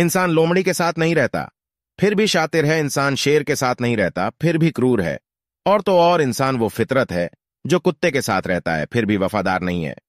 इंसान लोमड़ी के साथ नहीं रहता फिर भी शातिर है इंसान शेर के साथ नहीं रहता फिर भी क्रूर है और तो और इंसान वो फितरत है जो कुत्ते के साथ रहता है फिर भी वफादार नहीं है